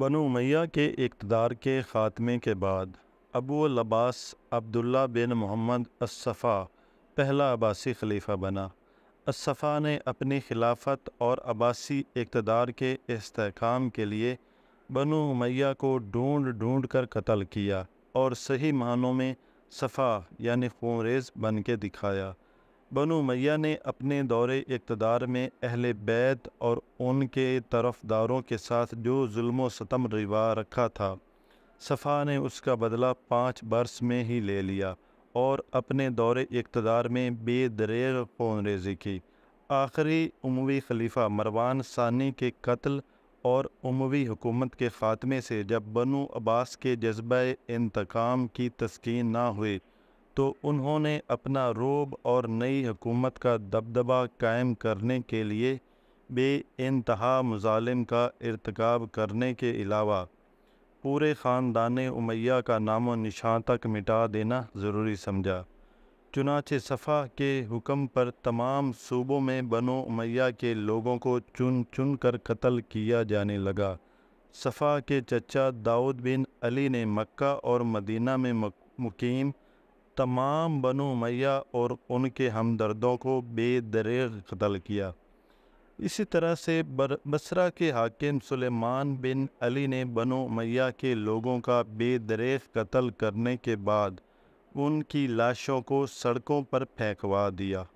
बनु मैया के इकतदार के ख़ात्मे के बाद अबू लबास अब्दुल्ला बिन मोहम्मद असफ़ा पहला अबासी खलीफा बना असफ़ा ने अपनी खिलाफत और अबासी इकतदार के इसकाम के लिए बनु मैया को ढूंढ ढूंढ कर कत्ल किया और सही मानों में सफ़ा यानि फोरेज बन के दिखाया बनु मैया ने अपने दौरे इकतदार में अहल बैत और उनके तरफदारों के साथ जो जुल्म सतम रिवा रखा था सफ़ा ने उसका बदला पाँच बरस में ही ले लिया और अपने दौरे इकतदार में बेदरेर रेजी की आखिरी उमवी खलीफा मरवान सानी के कत्ल और उमवी हुकूमत के ख़ात्मे से जब बनु अब्बास के जज्ब इंतकाम की तस्कीन ना हुई तो उन्होंने अपना रोब और नई हुकूमत का दबदबा कायम करने के लिए बे इंतहा मुजालिम का इरतकब करने के अलावा पूरे ख़ानदान उमैया का नामो निशान तक मिटा देना ज़रूरी समझा चुनाच सफ़ा के हुक्म पर तमाम सूबों में बनो उमैया के लोगों को चुन चुन कर कत्ल किया जाने लगा सफ़ा के चचा दाऊद बिन अली ने मक्का और मदीना में मुकीम तमाम बनो मैया और उनके हमदर्दों को बेदरेग कत्ल किया इसी तरह से बर बसरा के हाकिम सुलेमान बिन अली ने बनो मैया के लोगों का बेदरेग कत्ल करने के बाद उनकी लाशों को सड़कों पर फेंकवा दिया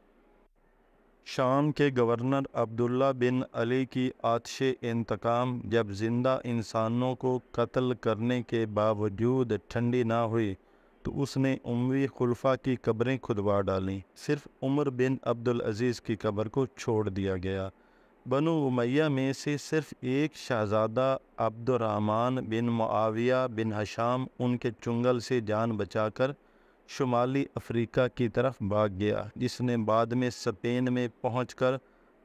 शाम के गवर्नर अब्दुल्ला बिन अली की आतश इंतकाम जब जिंदा इंसानों को कत्ल करने के बावजूद ठंडी ना हुई तो उसने उमवी खुलफा की कब्रें खुदवा डालीं सिर्फ उमर बिन अब्दुल अज़ीज़ की कब्र को छोड़ दिया गया बनु उमैया में से सिर्फ एक शहज़ादा अब्दुलरहमान बिन मुआविया बिन हशाम उनके चुंगल से जान बचाकर शुमाली अफ्रीका की तरफ भाग गया जिसने बाद में स्पेन में पहुंचकर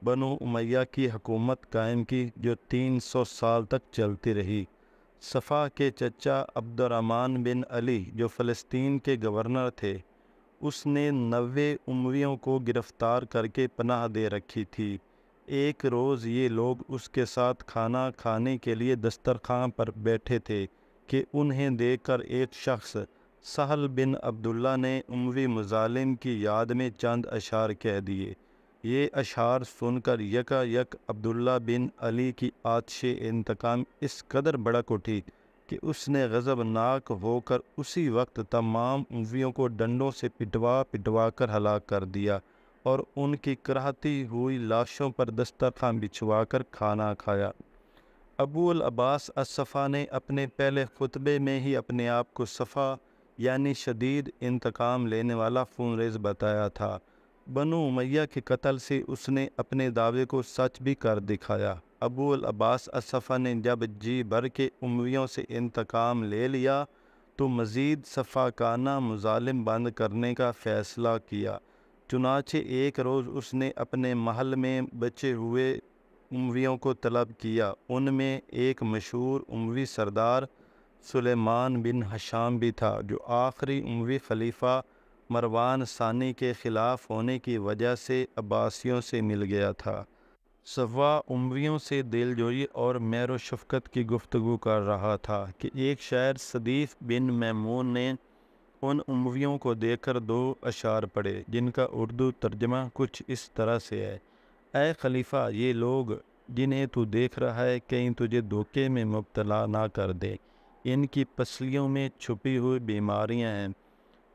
बनु उमैया की हकूमत कायम की जो 300 साल तक चलती रही सफ़ा के चचा अब्दुलरहमान बिन अली जो फ़लस्तीन के गवर्नर थे उसने नवे उमवियों को गिरफ़्तार करके पनाह दे रखी थी एक रोज़ ये लोग उसके साथ खाना खाने के लिए दस्तरखान पर बैठे थे कि उन्हें देखकर एक शख्स सहल बिन अब्दुल्ला ने उमवी मुजालिम की याद में चंद अशार कह दिए ये अशार सुनकर यका यक अब्दुल्ला बिन अली की आतश इंतकाम इस कदर बड़क उठी कि उसने गज़बनाक होकर उसी वक्त तमाम उवियों को डंडों से पिटवा पिटवा कर हलाक कर दिया और उनकी कराहती हुई लाशों पर दस्तरखान बिछवा कर खाना खाया अबूल अब्बास असफ़ा ने अपने पहले खुतबे में ही अपने आप को सफ़ा यानी शदीद इंतकाम लेने वाला फूनरेज बताया था बनु मैया के कत्ल से उसने अपने दावे को सच भी कर दिखाया अबूल अब्बास असफ़ा ने जब जी भर के उमवियों से इंतकाम ले लिया तो मज़ीद सफ़ाकाना मुजालिम बंद करने का फ़ैसला किया चुनाचे एक रोज़ उसने अपने महल में बचे हुए उमवियों को तलब किया उनमें एक मशहूर उमवी सरदार सुलेमान बिन हशाम भी था जो आखिरी उमवी खलीफा मरवान सानी के ख़िलाफ़ होने की वजह से अब्बासियों से मिल गया था सवा उमरियों से दिलजोई और मैर शफकत की गुफ्तु कर रहा था कि एक शायर सदीफ़ बिन मैमून ने उन उमरियों को देखकर दो अशार पढ़े जिनका उर्दू तर्जमा कुछ इस तरह से है ऐ खलीफा ये लोग जिन्हें तू देख रहा है कहीं तुझे धोखे में मुबतला ना कर दे इनकी पसलियों में छुपी हुई बीमारियां हैं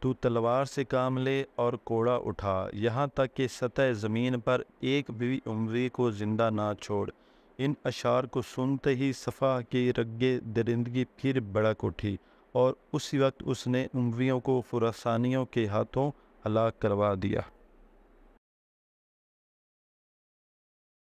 तू तलवार से काम ले और कोड़ा उठा यहाँ तक कि सतह ज़मीन पर एक भी उमरी को ज़िंदा ना छोड़ इन अशार को सुनते ही सफ़ा की रगे दरिंदगी फिर बड़क उठी और उसी वक्त उसने उम्रियों को फुरसानियों के हाथों हलाक करवा दिया